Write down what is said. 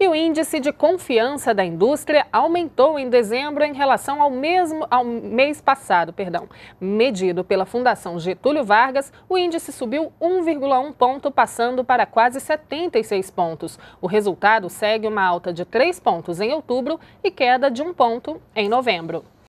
E o índice de confiança da indústria aumentou em dezembro em relação ao mesmo ao mês passado, perdão. Medido pela Fundação Getúlio Vargas, o índice subiu 1,1 ponto, passando para quase 76 pontos. O resultado segue uma alta de 3 pontos em outubro e queda de 1 ponto em novembro.